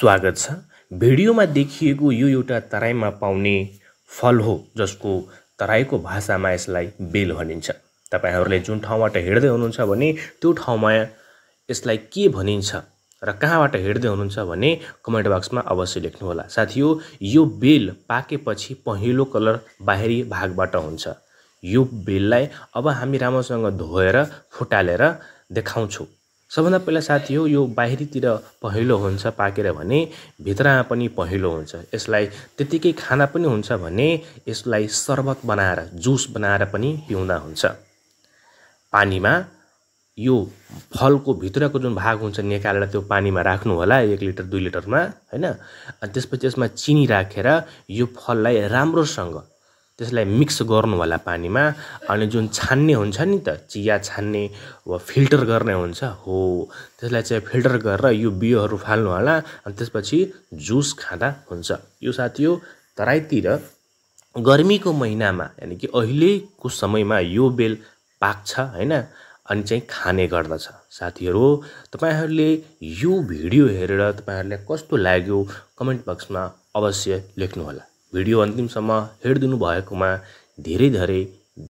स्वागत छ भिडियोमा देखिएको यो एउटा तराईमा पाउने फल हो जसको तराईको भाषामा यसलाई बेल भनिन्छ तपाईँहरूले जुन ठाउँबाट हिँड्दै हुनुहुन्छ भने त्यो ठाउँमा यसलाई के भनिन्छ र कहाँबाट हिँड्दै हुनुहुन्छ भने कमेन्ट बक्समा अवश्य लेख्नुहोला साथी हो यो बेल पाकेपछि पहेँलो कलर बाहिरी भागबाट हुन्छ यो बेललाई अब हामी राम्रोसँग धोएर फुटालेर देखाउँछौँ सबभन्दा पहिला साथी हो यो बाहिरीतिर पहेँलो हुन्छ पाकेर भने भित्रमा पनि पहेँलो हुन्छ यसलाई त्यत्तिकै खाना पनि हुन्छ भने यसलाई सर्बत बनाएर जुस बनाएर पनि पिउँदा हुन्छ पानीमा यो फलको भित्रको जुन भाग हुन्छ निकालेर त्यो पानीमा राख्नु होला एक लिटर दुई लिटरमा होइन त्यसपछि यसमा चिनी राखेर रा, यो फललाई राम्रोसँग त्यसलाई मिक्स गर्नु होला पानीमा अनि जुन छान्ने हुन्छ नि त चिया छान्ने वा फिल्टर गर्ने हुन्छ हो त्यसलाई चाहिँ फिल्टर गरेर यो बिउहरू फाल्नु होला अनि त्यसपछि जुस खाँदा हुन्छ यो साथी हो तराईतिर गर्मीको महिनामा यानि कि अहिलेको समयमा यो बेल पाक्छ होइन अनि चाहिँ खाने गर्दछ साथीहरू तपाईँहरूले यो भिडियो हेरेर तपाईँहरूलाई कस्तो लाग्यो कमेन्ट बक्समा अवश्य लेख्नुहोला भिडियो अन्तिमसम्म हेरिदिनु भएकोमा धेरै धेरै